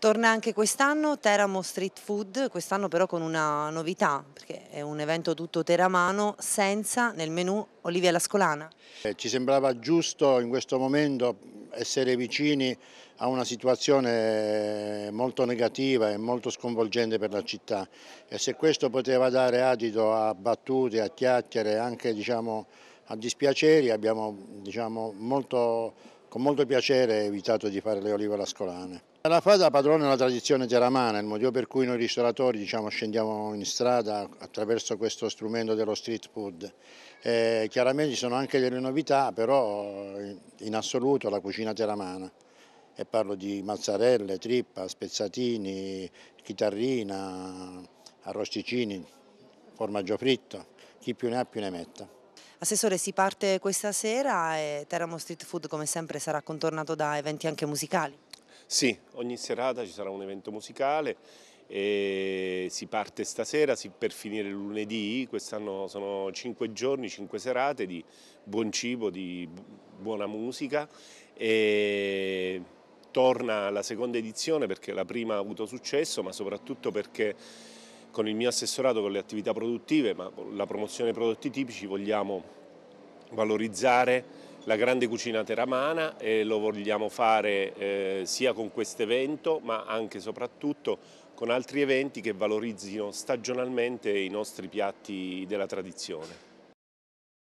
Torna anche quest'anno Teramo Street Food, quest'anno però con una novità, perché è un evento tutto teramano senza nel menù Olivia Lascolana. Eh, ci sembrava giusto in questo momento essere vicini a una situazione eh, molto negativa e molto sconvolgente per la città e se questo poteva dare adito a battute, a chiacchiere, anche diciamo, a dispiaceri, abbiamo diciamo, molto, con molto piacere evitato di fare le olive lascolane. La fata padrona è la tradizione teramana, il motivo per cui noi ristoratori diciamo, scendiamo in strada attraverso questo strumento dello street food. Eh, chiaramente ci sono anche delle novità, però eh, in assoluto la cucina teramana. E parlo di mazzarelle, trippa, spezzatini, chitarrina, arrosticini, formaggio fritto, chi più ne ha più ne metta. Assessore, si parte questa sera e Teramo Street Food come sempre sarà contornato da eventi anche musicali. Sì, ogni serata ci sarà un evento musicale, si parte stasera si, per finire lunedì, quest'anno sono cinque giorni, cinque serate di buon cibo, di buona musica e torna la seconda edizione perché la prima ha avuto successo ma soprattutto perché con il mio assessorato, con le attività produttive ma con la promozione dei prodotti tipici vogliamo valorizzare la grande cucina teramana e lo vogliamo fare eh, sia con questo evento ma anche e soprattutto con altri eventi che valorizzino stagionalmente i nostri piatti della tradizione.